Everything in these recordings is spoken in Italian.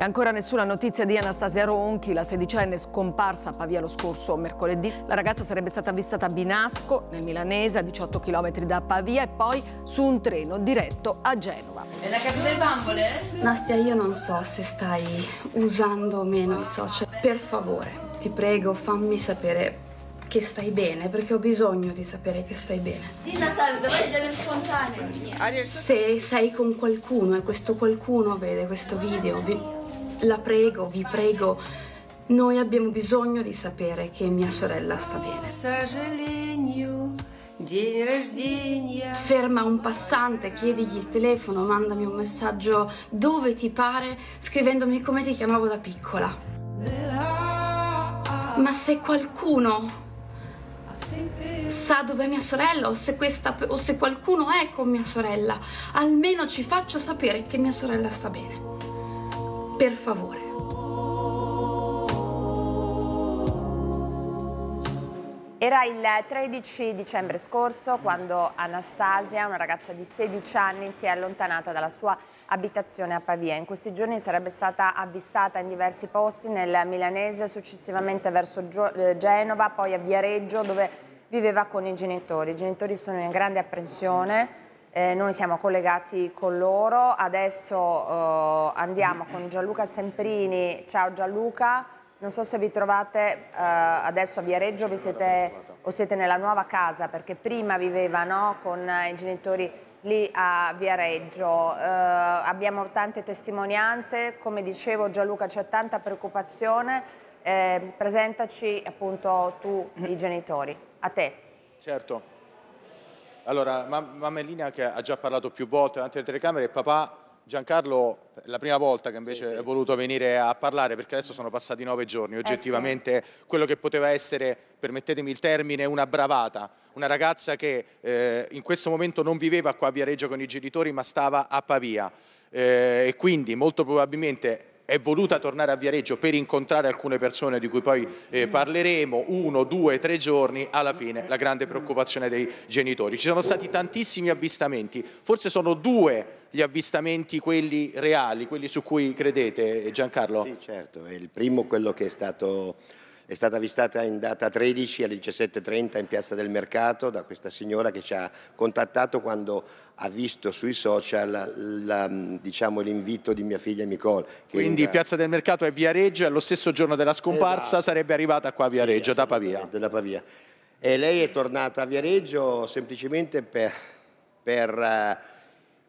E ancora nessuna notizia di Anastasia Ronchi, la sedicenne scomparsa a Pavia lo scorso mercoledì. La ragazza sarebbe stata avvistata a Binasco, nel Milanese, a 18 km da Pavia e poi su un treno diretto a Genova. È la casa delle bambole? Nastia, io non so se stai usando o meno i social. Per favore, ti prego, fammi sapere che stai bene, perché ho bisogno di sapere che stai bene. Di Natale, dov'è delle spontanee? Se sei con qualcuno e questo qualcuno vede questo video, vi la prego, vi prego, noi abbiamo bisogno di sapere che mia sorella sta bene. Ferma un passante, chiedigli il telefono, mandami un messaggio dove ti pare, scrivendomi come ti chiamavo da piccola. Ma se qualcuno sa dove mia sorella o se, questa, o se qualcuno è con mia sorella, almeno ci faccia sapere che mia sorella sta bene per favore. Era il 13 dicembre scorso quando Anastasia, una ragazza di 16 anni, si è allontanata dalla sua abitazione a Pavia. In questi giorni sarebbe stata avvistata in diversi posti nel Milanese, successivamente verso eh, Genova, poi a Viareggio dove viveva con i genitori. I genitori sono in grande apprensione eh, noi siamo collegati con loro, adesso eh, andiamo con Gianluca Semprini. Ciao Gianluca, non so se vi trovate eh, adesso a Viareggio vi siete, o siete nella nuova casa perché prima vivevano con eh, i genitori lì a Viareggio. Eh, abbiamo tante testimonianze, come dicevo Gianluca c'è tanta preoccupazione, eh, presentaci appunto tu i genitori. A te. Certo. Allora, mamma Elina che ha già parlato più volte davanti alle telecamere, papà Giancarlo la prima volta che invece sì, sì. è voluto venire a parlare perché adesso sono passati nove giorni oggettivamente eh sì. quello che poteva essere permettetemi il termine una bravata una ragazza che eh, in questo momento non viveva qua a Viareggio con i genitori ma stava a Pavia eh, e quindi molto probabilmente è voluta tornare a Viareggio per incontrare alcune persone di cui poi eh, parleremo, uno, due, tre giorni, alla fine la grande preoccupazione dei genitori. Ci sono stati tantissimi avvistamenti, forse sono due gli avvistamenti quelli reali, quelli su cui credete Giancarlo? Sì certo, il primo quello che è stato è stata avvistata in data 13 alle 17.30 in Piazza del Mercato da questa signora che ci ha contattato quando ha visto sui social mm, diciamo, l'invito di mia figlia Nicole. Quindi era... Piazza del Mercato è via Reggio e lo stesso giorno della scomparsa esatto. sarebbe arrivata qua a via Reggio, da Pavia. Da Pavia. E lei è tornata a Viareggio semplicemente per, per eh,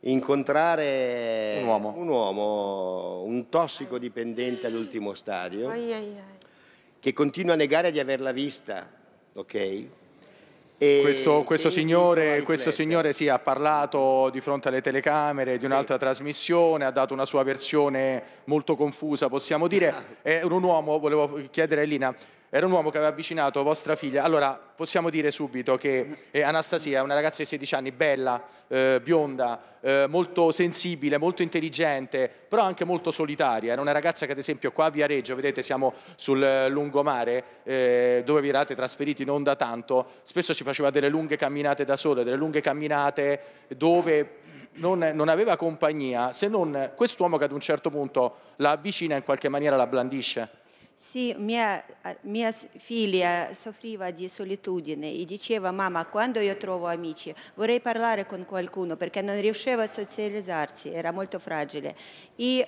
incontrare un uomo. un uomo. un tossicodipendente all'ultimo stadio. Ai, ai, ai che continua a negare di averla vista, ok? Questo, questo, signore, questo, signore, sì, ha parlato di fronte alle telecamere di un'altra sì. trasmissione, ha dato una sua versione molto confusa, possiamo dire. Esatto. È un uomo, volevo chiedere a Elina, era un uomo che aveva avvicinato vostra figlia. Allora, possiamo dire subito che eh, Anastasia è una ragazza di 16 anni, bella, eh, bionda, eh, molto sensibile, molto intelligente, però anche molto solitaria. Era una ragazza che, ad esempio, qua a Viareggio, vedete, siamo sul eh, lungomare, eh, dove vi eravate trasferiti non da tanto, spesso ci faceva delle lunghe camminate da sole, delle lunghe camminate dove non, non, aveva compagnia se non quest'uomo che ad un certo punto la avvicina e in qualche maniera la blandisce. Sì, mia, mia, figlia soffriva di solitudine e diceva mamma quando io trovo amici vorrei parlare con qualcuno perché non riusciva a socializzarsi, era molto fragile. E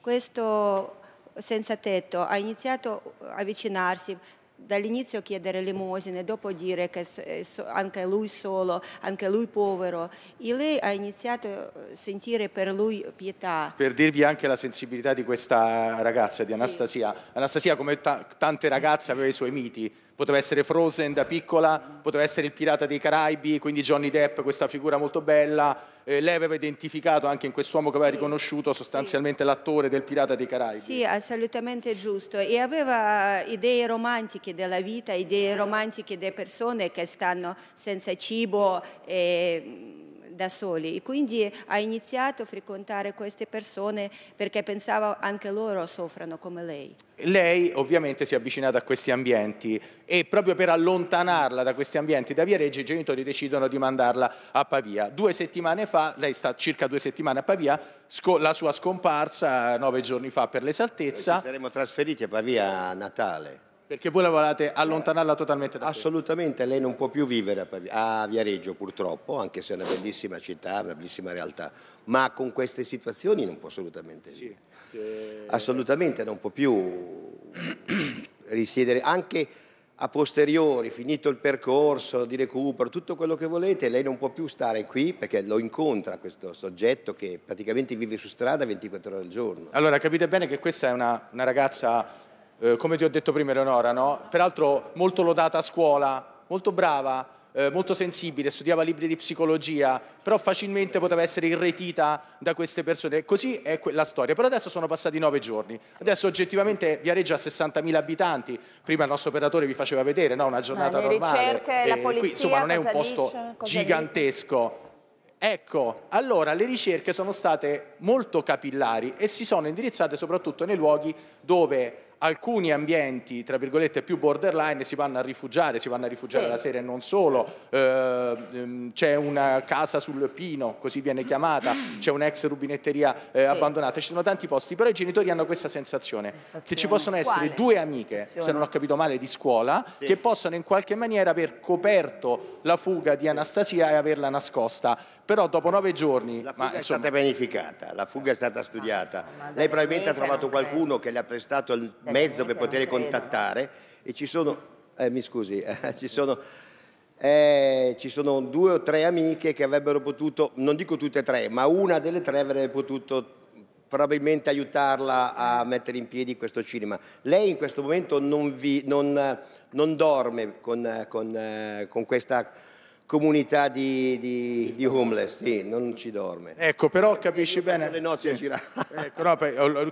questo senza tetto ha iniziato a avvicinarsi, dall'inizio chiedere lemosine, dopo dire che eh, anche lui solo, anche lui povero, e lei ha iniziato a sentire per lui pietà. Per dirvi anche la sensibilità di questa ragazza, di Anastasia, sì. Anastasia come tante ragazze aveva i suoi miti, poteva essere Frozen da piccola, poteva essere il pirata dei Caraibi, quindi Johnny Depp, questa figura molto bella. Eh, lei aveva identificato anche in quest'uomo che aveva sì, riconosciuto sostanzialmente sì. l'attore del pirata dei Caraibi. Sì, assolutamente giusto. E aveva idee romantiche della vita, idee romantiche delle persone che stanno senza cibo. E da soli e quindi ha iniziato a frequentare queste persone perché pensava anche loro soffrano come lei. Lei ovviamente si è avvicinata a questi ambienti e proprio per allontanarla da questi ambienti da Viareggio i genitori decidono di mandarla a Pavia. Due settimane fa, lei sta circa due settimane a Pavia, la sua scomparsa nove giorni fa per l'esaltezza. Ci saremmo trasferiti a Pavia a Natale. Perché voi la volevate allontanarla totalmente da Assolutamente, te. lei non può più vivere a Viareggio purtroppo, anche se è una bellissima città, una bellissima realtà, ma con queste situazioni non può assolutamente vivere. Sì, se... Assolutamente non può più risiedere, anche a posteriori, finito il percorso di recupero, tutto quello che volete, lei non può più stare qui perché lo incontra questo soggetto che praticamente vive su strada 24 ore al giorno. Allora capite bene che questa è una, una ragazza eh, come ti ho detto prima Eleonora, no? peraltro molto lodata a scuola, molto brava, eh, molto sensibile, studiava libri di psicologia, però facilmente poteva essere irretita da queste persone. Così è la storia. Però adesso sono passati nove giorni. Adesso oggettivamente Viareggio ha 60.000 abitanti. Prima il nostro operatore vi faceva vedere, no? una giornata Ma le normale. Ricerche, la polizia, eh, qui, insomma, non è un posto dice, gigantesco. Ecco, allora le ricerche sono state molto capillari e si sono indirizzate soprattutto nei luoghi dove alcuni ambienti, tra virgolette, più borderline si vanno a rifugiare, si vanno a rifugiare sì. la sera e non solo, eh, ehm, c'è una casa sul Pino, così viene chiamata, c'è un'ex rubinetteria eh, sì. abbandonata, ci sono tanti posti, però i genitori hanno questa sensazione Stazione. che ci possono essere Quale? due amiche, Stazione. se non ho capito male, di scuola, sì. che possono in qualche maniera aver coperto la fuga di Anastasia e averla nascosta, però dopo nove giorni... La fuga ma, è stata pianificata, la fuga è stata studiata, ah, lei probabilmente ha trovato qualcuno che le ha prestato il mezzo per poter contattare e ci sono, eh, mi scusi, eh, ci sono eh, ci sono due o tre amiche che avrebbero potuto, non dico tutte e tre, ma una delle tre avrebbe potuto probabilmente aiutarla a mettere in piedi questo cinema. Lei in questo momento non, vi, non, non dorme con, con, eh, con questa comunità di, di, di, homeless, sì, non ci dorme. Ecco, però capisci bene... Le nozze sì. ecco, no,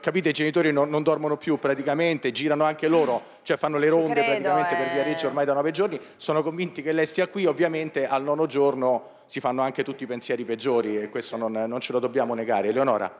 capite, i genitori non, non, dormono più praticamente, girano anche loro, cioè fanno le ronde Credo, praticamente eh. per Viareggio ormai da nove giorni, sono convinti che lei stia qui, ovviamente al nono giorno si fanno anche tutti i pensieri peggiori e questo non, non ce lo dobbiamo negare. Eleonora?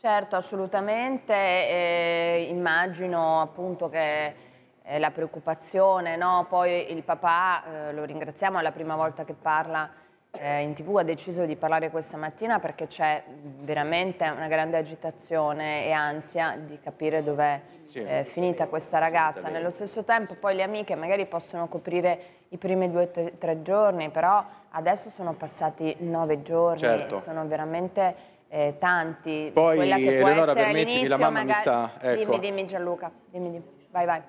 Certo, assolutamente, eh, immagino appunto che eh, la preoccupazione, no? Poi il papà, eh, lo ringraziamo, è la prima volta che parla eh, in tv, ha deciso di parlare questa mattina perché c'è veramente una grande agitazione e ansia di capire dov'è sì, eh, finita questa ragazza. Nello stesso tempo poi le amiche magari possono coprire i primi due o tre giorni, però adesso sono passati nove giorni, certo. sono veramente... Eh, tanti. Poi, quella che può Eleonora, permettimi, la mamma magari... mi sta... Ecco. Dimmi, dimmi Gianluca, dimmi, dimmi. vai, vai.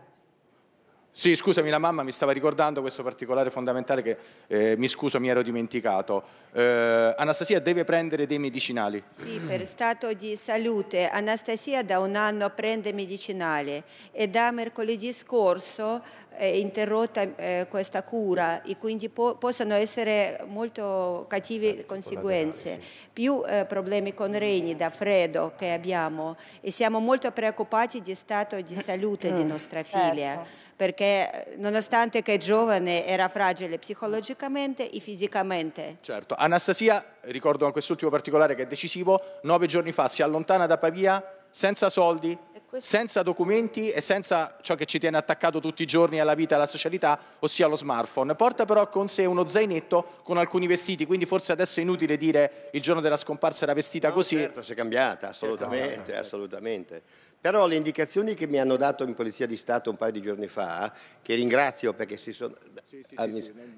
Sì, scusami, la mamma mi stava ricordando questo particolare fondamentale che eh, mi scuso, mi ero dimenticato. Eh, Anastasia deve prendere dei medicinali. Sì, per stato di salute. Anastasia da un anno prende medicinali e da mercoledì scorso eh, interrotta eh, questa cura e quindi po possono essere molto cattive sì, conseguenze, sì. più eh, problemi con reni da freddo che abbiamo e siamo molto preoccupati di stato di salute di mm. nostra figlia certo. perché eh, nonostante che è giovane era fragile psicologicamente e fisicamente. Certo, Anastasia, ricordo quest'ultimo particolare che è decisivo, nove giorni fa si allontana da Pavia senza soldi, senza documenti e senza ciò che ci tiene attaccato tutti i giorni alla vita e alla socialità, ossia lo smartphone. Porta però con sé uno zainetto con alcuni vestiti, quindi forse adesso è inutile dire il giorno della scomparsa era vestita no, così. Certo, si è cambiata, assolutamente, certo. assolutamente. Però le indicazioni che mi hanno dato in Polizia di Stato un paio di giorni fa, che ringrazio perché, sono, sì, sì, sì, ah,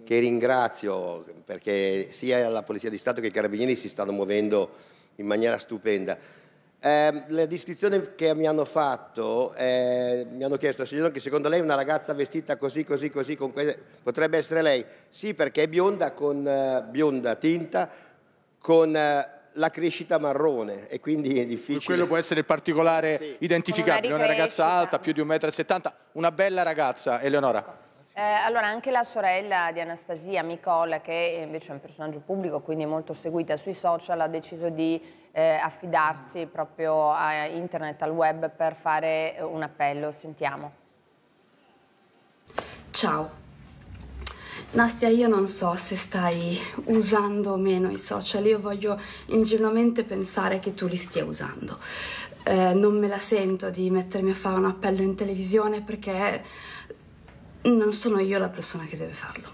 che ringrazio perché sia la Polizia di Stato che i Carabinieri si stanno muovendo in maniera stupenda, eh, la descrizione che mi hanno fatto, eh, mi hanno chiesto, signora, che secondo lei una ragazza vestita così, così, così, que... potrebbe essere lei? Sì, perché è bionda, con, eh, bionda tinta, con eh, la crescita marrone e quindi è difficile. Quello può essere il particolare sì. identificabile, una, una ragazza alta, diciamo. più di 1,70 m, una bella ragazza, Eleonora. Eh, allora, anche la sorella di Anastasia, Micola, che invece è un personaggio pubblico, quindi molto seguita sui social, ha deciso di eh, affidarsi proprio a internet, al web, per fare un appello. Sentiamo. Ciao. Nastia, io non so se stai usando o meno i social, io voglio ingenuamente pensare che tu li stia usando. Eh, non me la sento di mettermi a fare un appello in televisione perché non sono io la persona che deve farlo.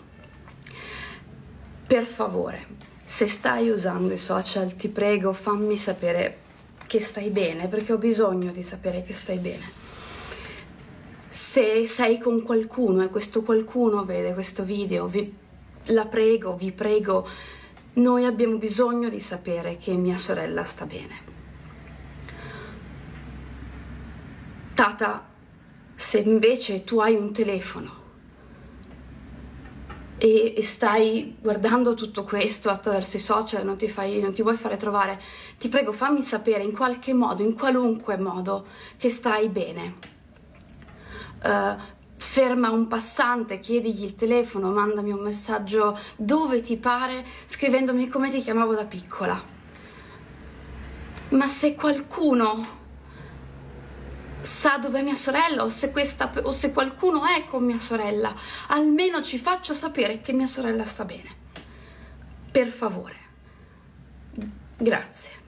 Per favore, se stai usando i social, ti prego, fammi sapere che stai bene, perché ho bisogno di sapere che stai bene. Se sei con qualcuno e questo qualcuno vede questo video, vi, la prego, vi prego, noi abbiamo bisogno di sapere che mia sorella sta bene. Tata, se invece tu hai un telefono e, e, stai guardando tutto questo attraverso i social, non ti, fai, non ti vuoi fare trovare, ti prego fammi sapere in qualche modo, in qualunque modo, che stai bene. Uh, ferma un passante, chiedigli il telefono, mandami un messaggio dove ti pare, scrivendomi come ti chiamavo da piccola. Ma se qualcuno sa dov'è mia sorella o se, questa, o se qualcuno è con mia sorella, almeno ci faccia sapere che mia sorella sta bene. Per favore. Grazie.